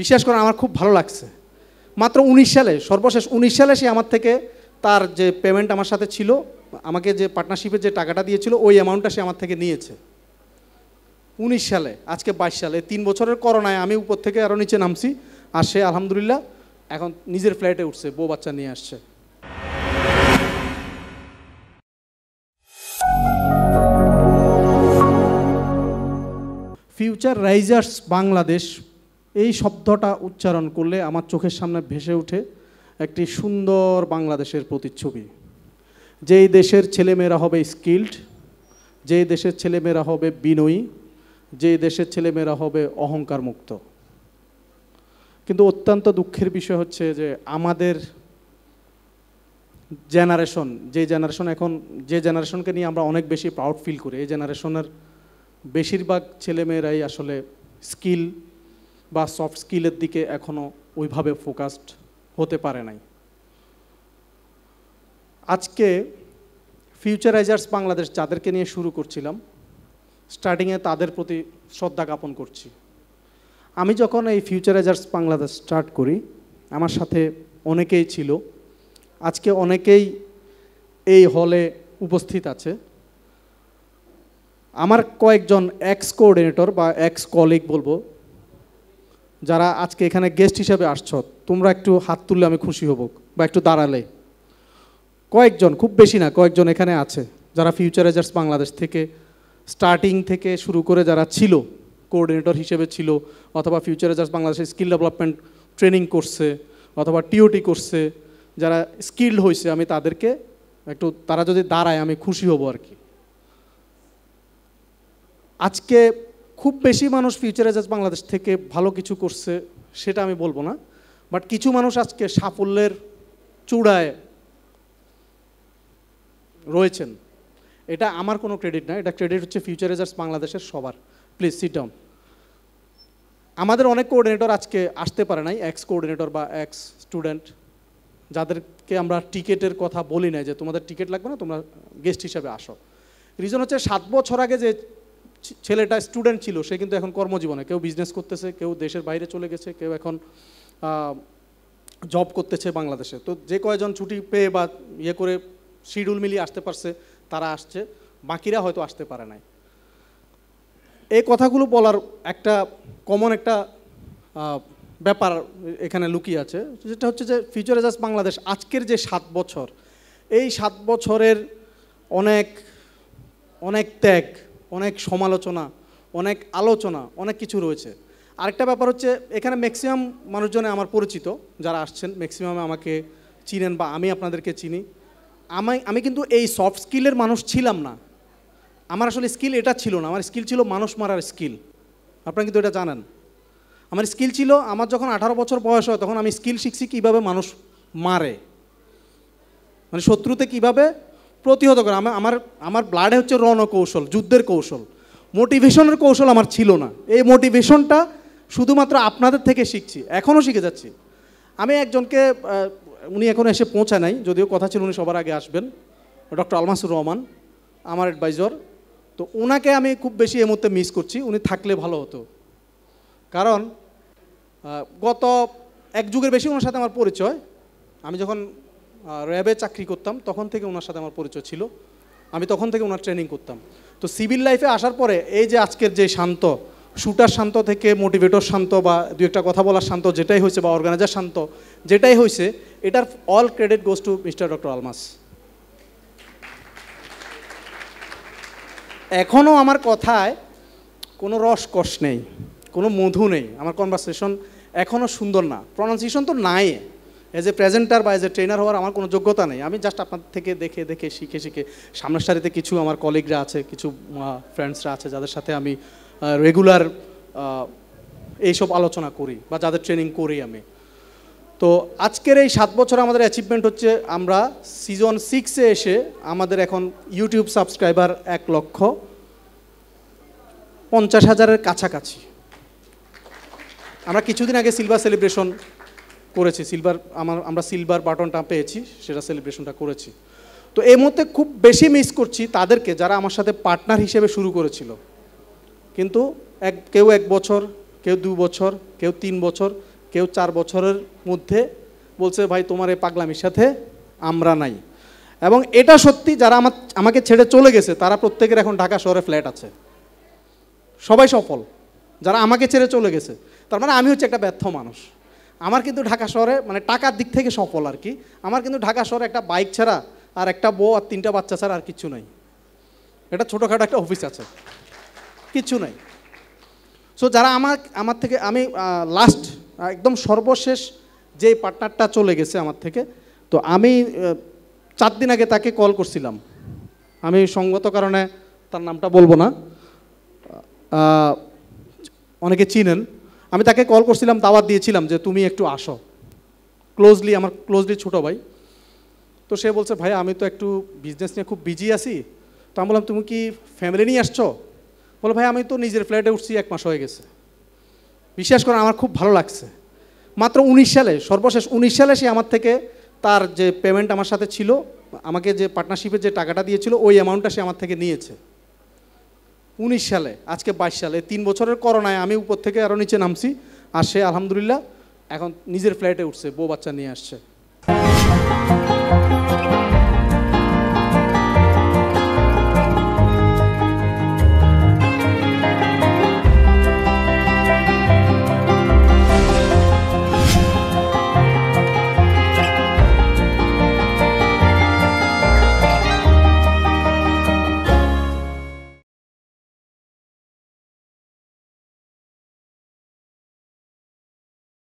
বিশ্বাস করেন আমার খুব ভালো লাগছে মাত্র উনিশ সালে সর্বশেষ উনিশ সালে সে আমার থেকে তার যে পেমেন্ট আমার সাথে ছিল আমাকে যে পার্টনারশিপের যে টাকাটা দিয়েছিল ওই অ্যামাউন্টটা সে আমার থেকে নিয়েছে উনিশ সালে আজকে বাইশ সালে তিন বছরের করোনায় আমি উপর থেকে আরও নিচে নামছি আর সে আলহামদুলিল্লাহ এখন নিজের ফ্ল্যাটে উঠছে বউ বাচ্চা নিয়ে আসছে ফিউচার রাইজার্স বাংলাদেশ এই শব্দটা উচ্চারণ করলে আমার চোখের সামনে ভেসে ওঠে একটি সুন্দর বাংলাদেশের প্রতিচ্ছবি যেই দেশের ছেলেমেয়েরা হবে স্কিল্ড যেই দেশের ছেলেমেয়েরা হবে বিনয়ী যেই দেশের ছেলেমেয়েরা হবে অহংকার মুক্ত কিন্তু অত্যন্ত দুঃখের বিষয় হচ্ছে যে আমাদের জেনারেশন যে জেনারেশন এখন যে জেনারেশনকে নিয়ে আমরা অনেক বেশি প্রাউড ফিল করি এই জেনারেশনের বেশিরভাগ ছেলেমেয়েরাই আসলে স্কিল বা সফট স্কিলের দিকে এখনও ওইভাবে ফোকাসড হতে পারে নাই আজকে ফিউচারাইজার্স বাংলাদেশ যাদেরকে নিয়ে শুরু করছিলাম স্টার্টিংয়ে তাদের প্রতি শ্রদ্ধা জ্ঞাপন করছি আমি যখন এই ফিউচারাইজার্স বাংলাদেশ স্টার্ট করি আমার সাথে অনেকেই ছিল আজকে অনেকেই এই হলে উপস্থিত আছে আমার কয়েকজন এক্স কোঅর্ডিনেটর বা এক্স কলিগ বলবো যারা আজকে এখানে গেস্ট হিসেবে আসছ তোমরা একটু হাত তুললে আমি খুশি হব বা একটু দাঁড়ালে কয়েকজন খুব বেশি না কয়েকজন এখানে আছে যারা ফিউচারাইজার্স বাংলাদেশ থেকে স্টার্টিং থেকে শুরু করে যারা ছিল কোঅর্ডিনেটর হিসেবে ছিল অথবা ফিউচারাইজার্স বাংলাদেশে স্কিল ডেভেলপমেন্ট ট্রেনিং করছে অথবা টিওটি করছে যারা স্কিল্ড হয়েছে আমি তাদেরকে একটু তারা যদি দাঁড়ায় আমি খুশি হব আর কি আজকে খুব বেশি মানুষ ফিউচারে জাজ বাংলাদেশ থেকে ভালো কিছু করছে সেটা আমি বলবো না বাট কিছু মানুষ আজকে সাফল্যের চূড়ায় রয়েছেন এটা আমার কোনো ক্রেডিট না এটা ক্রেডিট হচ্ছে ফিউচার রেজার্স বাংলাদেশের সবার প্লিজ সিট ডাউন আমাদের অনেক কোঅর্ডিনেটর আজকে আসতে পারে নাই এক্স কোঅর্ডিনেটর বা এক্স স্টুডেন্ট যাদেরকে আমরা টিকেটের কথা বলি নাই যে তোমাদের টিকিট লাগবে না তোমরা গেস্ট হিসাবে আসো রিজন হচ্ছে সাত বছর আগে যে ছেলেটা স্টুডেন্ট ছিল সে কিন্তু এখন কর্মজীবনে কেউ বিজনেস করতেছে কেউ দেশের বাইরে চলে গেছে কেউ এখন জব করতেছে বাংলাদেশে তো যে কয়েকজন ছুটি পেয়ে বা ইয়ে করে শিডিউল মিলিয়ে আসতে পারছে তারা আসছে বাকিরা হয়তো আসতে পারে নাই এই কথাগুলো বলার একটা কমন একটা ব্যাপার এখানে লুকিয়ে আছে যেটা হচ্ছে যে ফিউচার এজাস বাংলাদেশ আজকের যে সাত বছর এই সাত বছরের অনেক অনেক ত্যাগ অনেক সমালোচনা অনেক আলোচনা অনেক কিছু রয়েছে আরেকটা ব্যাপার হচ্ছে এখানে ম্যাক্সিমাম মানুষজনে আমার পরিচিত যারা আসছেন ম্যাক্সিমামে আমাকে চিনেন বা আমি আপনাদেরকে চিনি আমি আমি কিন্তু এই সফট স্কিলের মানুষ ছিলাম না আমার আসলে স্কিল এটা ছিল না আমার স্কিল ছিল মানুষ মারার স্কিল আপনারা কিন্তু এটা জানেন আমার স্কিল ছিল আমার যখন আঠারো বছর বয়স হয় তখন আমি স্কিল শিখছি কীভাবে মানুষ মারে মানে শত্রুতে কীভাবে প্রতিহত করা আমার আমার ব্লাডে হচ্ছে রণকৌশল যুদ্ধের কৌশল মোটিভেশনের কৌশল আমার ছিল না এই মোটিভেশনটা শুধুমাত্র আপনাদের থেকে শিখছি এখনও শিখে যাচ্ছি আমি একজনকে উনি এখন এসে পৌঁছায় নাই যদিও কথা ছিল উনি সবার আগে আসবেন ডক্টর আলমাসুর রহমান আমার অ্যাডভাইজর তো ওনাকে আমি খুব বেশি এই মুহূর্তে মিস করছি উনি থাকলে ভালো হতো কারণ গত এক যুগের বেশি ওনার সাথে আমার পরিচয় আমি যখন র্যাবে চাকরি করতাম তখন থেকে ওনার সাথে আমার পরিচয় ছিল আমি তখন থেকে ওনার ট্রেনিং করতাম তো সিভিল লাইফে আসার পরে এই যে আজকের যে শান্ত শুটার শান্ত থেকে মোটিভেটর শান্ত বা দু একটা কথা বলার শান্ত যেটাই হয়েছে বা অর্গানাইজার শান্ত যেটাই হয়েছে এটার all credit goes to mister doctor Almas এখনও আমার কথায় কোনো রসকস নেই কোনো মধু নেই আমার কনভারসেশন এখনও সুন্দর না প্রনাউন্সিয়েশন তো নাই এজ এ প্রেজেন্টার বা এজ এ ট্রেনার হওয়ার আমার কোনো যোগ্যতা নেই আমি জাস্ট আপনার থেকে দেখে দেখে শিখে শিখে সামনের সারিতে কিছু আমার কলিগরা আছে কিছু ফ্রেন্ডসরা আছে যাদের সাথে আমি রেগুলার এইসব আলোচনা করি বা যাদের ট্রেনিং করি আমি তো আজকের এই সাত বছর আমাদের অ্যাচিভমেন্ট হচ্ছে আমরা সিজন সিক্সে এসে আমাদের এখন ইউটিউব সাবস্ক্রাইবার এক লক্ষ পঞ্চাশ হাজারের কাছাকাছি আমরা কিছুদিন আগে সিলভার সেলিব্রেশন করেছি সিলভার আমার আমরা সিলভার বাটনটা পেয়েছি সেটা সেলিব্রেশনটা করেছি তো এই মুহূর্তে খুব বেশি মিস করছি তাদেরকে যারা আমার সাথে পার্টনার হিসেবে শুরু করেছিল কিন্তু এক কেউ এক বছর কেউ দু বছর কেউ তিন বছর কেউ চার বছরের মধ্যে বলছে ভাই তোমার এই পাগলামির সাথে আমরা নাই এবং এটা সত্যি যারা আমার আমাকে ছেড়ে চলে গেছে তারা প্রত্যেকের এখন ঢাকা শহরে ফ্ল্যাট আছে সবাই সফল যারা আমাকে ছেড়ে চলে গেছে তার মানে আমি হচ্ছে একটা ব্যর্থ মানুষ আমার কিন্তু ঢাকা শহরে মানে টাকার দিক থেকে সফল আর কি আমার কিন্তু ঢাকা শহরে একটা বাইক ছাড়া আর একটা বউ আর তিনটা বাচ্চা ছাড়া আর কিচ্ছু নাই এটা ছোটোখাটো একটা অফিস আছে কিচ্ছু নাই সো যারা আমার আমার থেকে আমি লাস্ট একদম সর্বশেষ যে পার্টনারটা চলে গেছে আমার থেকে তো আমি চার দিন আগে তাকে কল করছিলাম আমি সঙ্গত কারণে তার নামটা বলবো না অনেকে চিনেন আমি তাকে কল করছিলাম দাওয়াত দিয়েছিলাম যে তুমি একটু আসো ক্লোজলি আমার ক্লোজলি ছোটো ভাই তো সে বলছে ভাই আমি তো একটু বিজনেস নিয়ে খুব বিজি আছি তো আমি বললাম তুমি কি ফ্যামিলি নিয়ে আসছো বলো ভাই আমি তো নিজের ফ্ল্যাটে উঠছি এক মাস হয়ে গেছে বিশ্বাস করে আমার খুব ভালো লাগছে মাত্র উনিশ সালে সর্বশেষ উনিশ সালে সে আমার থেকে তার যে পেমেন্ট আমার সাথে ছিল আমাকে যে পার্টনারশিপের যে টাকাটা দিয়েছিল ওই অ্যামাউন্টটা সে আমার থেকে নিয়েছে উনিশ সালে আজকে বাইশ সালে তিন বছরের করোনায় আমি উপর থেকে আরও নিচে নামছি আর সে আলহামদুলিল্লাহ এখন নিজের ফ্ল্যাটে উঠছে বউ বাচ্চা নিয়ে আসছে